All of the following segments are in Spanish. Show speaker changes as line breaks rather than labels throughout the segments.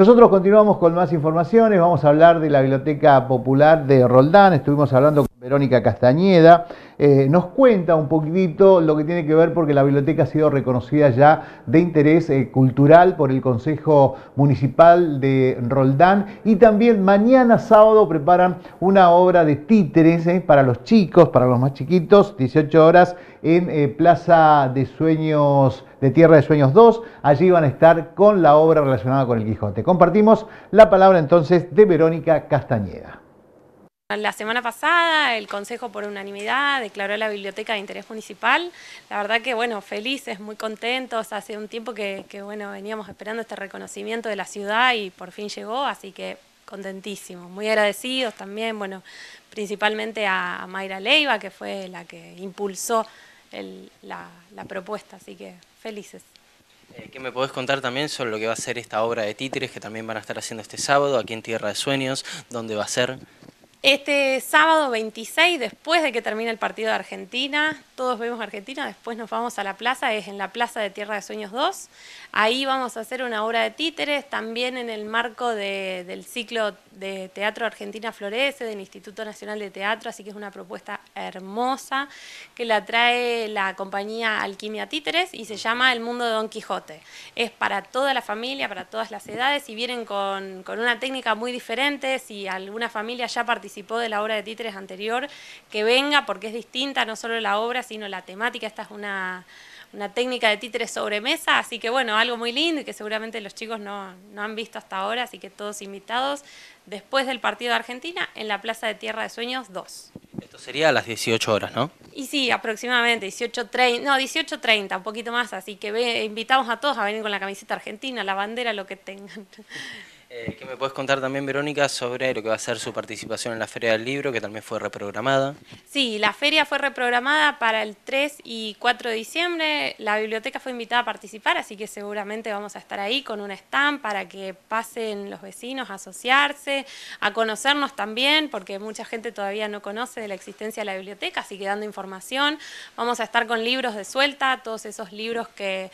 Nosotros continuamos con más informaciones, vamos a hablar de la Biblioteca Popular de Roldán, estuvimos hablando con Verónica Castañeda, eh, nos cuenta un poquitito lo que tiene que ver porque la biblioteca ha sido reconocida ya de interés eh, cultural por el Consejo Municipal de Roldán y también mañana sábado preparan una obra de títeres eh, para los chicos, para los más chiquitos, 18 horas en Plaza de Sueños de Tierra de Sueños 2. Allí van a estar con la obra relacionada con el Quijote. Compartimos la palabra entonces de Verónica Castañeda.
La semana pasada el Consejo por unanimidad declaró la Biblioteca de Interés Municipal. La verdad que, bueno, felices, muy contentos. Hace un tiempo que, bueno, veníamos esperando este reconocimiento de la ciudad y por fin llegó, así que contentísimos, muy agradecidos también, bueno, principalmente a Mayra Leiva, que fue la que impulsó la, la propuesta, así que felices.
Eh, ¿Qué me podés contar también sobre lo que va a ser esta obra de títeres que también van a estar haciendo este sábado aquí en Tierra de Sueños? donde va a ser?
Este sábado 26, después de que termine el partido de Argentina, todos vemos Argentina, después nos vamos a la plaza, es en la Plaza de Tierra de Sueños 2. Ahí vamos a hacer una obra de títeres, también en el marco del ciclo de Teatro Argentina Florece, del Instituto Nacional de Teatro, así que es una propuesta hermosa que la trae la compañía Alquimia Títeres y se llama El Mundo de Don Quijote. Es para toda la familia, para todas las edades y vienen con, con una técnica muy diferente, si alguna familia ya participó, participó de la obra de títeres anterior, que venga porque es distinta no solo la obra, sino la temática. Esta es una, una técnica de títeres sobre mesa, así que bueno, algo muy lindo y que seguramente los chicos no, han visto hasta ahora, así que todos invitados después del partido de Argentina en la Plaza de Tierra de Sueños 2. Esto
sería a las 18 horas, ¿no?
Y sí, aproximadamente, 18.30, no, 18.30, un poquito más, así que invitamos a todos a venir con la camiseta argentina, la bandera, lo que tengan.
Eh, ¿Qué me puedes contar también, Verónica, sobre lo que va a ser su participación en la Feria del Libro, que también fue reprogramada?
Sí, la feria fue reprogramada para el 3 y 4 de diciembre. La biblioteca fue invitada a participar, así que seguramente vamos a estar ahí con un stand para que pasen los vecinos a asociarse, a conocernos también, porque mucha gente todavía no conoce de la existencia de la biblioteca, así que dando información. Vamos a estar con libros de suelta, todos esos libros que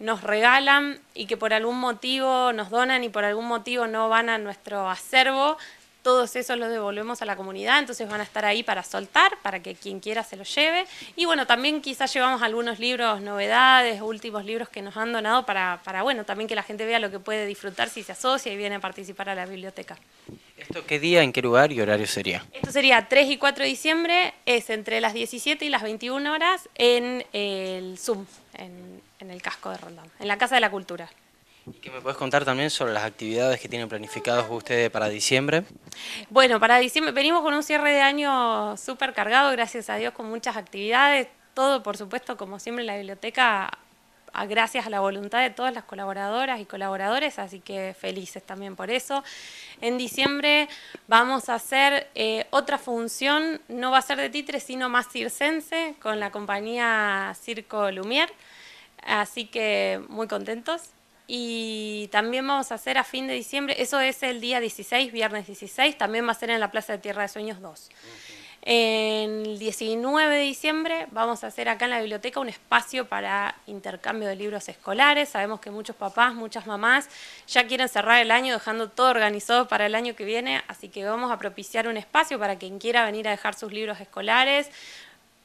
nos regalan y que por algún motivo nos donan y por algún motivo no van a nuestro acervo, todos esos los devolvemos a la comunidad, entonces van a estar ahí para soltar, para que quien quiera se los lleve. Y bueno, también quizás llevamos algunos libros, novedades, últimos libros que nos han donado para, para bueno, también que la gente vea lo que puede disfrutar si se asocia y viene a participar a la biblioteca.
¿Esto qué día, en qué lugar y horario sería?
Esto sería 3 y 4 de diciembre, es entre las 17 y las 21 horas en el Zoom, en en el casco de Rondón, en la Casa de la Cultura.
¿Y qué me puedes contar también sobre las actividades que tienen planificadas ustedes para diciembre?
Bueno, para diciembre venimos con un cierre de año súper cargado, gracias a Dios, con muchas actividades. Todo, por supuesto, como siempre, en la biblioteca, gracias a la voluntad de todas las colaboradoras y colaboradores, así que felices también por eso. En diciembre vamos a hacer eh, otra función, no va a ser de Titre, sino más circense, con la compañía Circo Lumière. Así que muy contentos. Y también vamos a hacer a fin de diciembre, eso es el día 16, viernes 16, también va a ser en la Plaza de Tierra de Sueños 2. En el 19 de diciembre vamos a hacer acá en la biblioteca un espacio para intercambio de libros escolares. Sabemos que muchos papás, muchas mamás ya quieren cerrar el año dejando todo organizado para el año que viene, así que vamos a propiciar un espacio para quien quiera venir a dejar sus libros escolares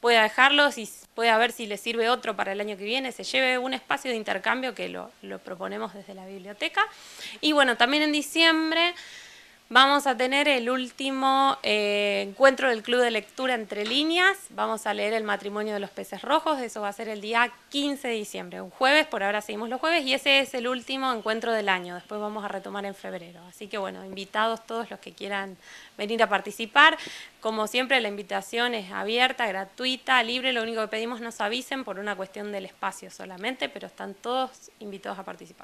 pueda dejarlos y pueda ver si le sirve otro para el año que viene, se lleve un espacio de intercambio que lo, lo proponemos desde la biblioteca. Y bueno, también en diciembre Vamos a tener el último eh, encuentro del Club de Lectura Entre Líneas. Vamos a leer El matrimonio de los peces rojos. Eso va a ser el día 15 de diciembre, un jueves. Por ahora seguimos los jueves y ese es el último encuentro del año. Después vamos a retomar en febrero. Así que bueno, invitados todos los que quieran venir a participar. Como siempre, la invitación es abierta, gratuita, libre. Lo único que pedimos nos avisen por una cuestión del espacio solamente, pero están todos invitados a participar.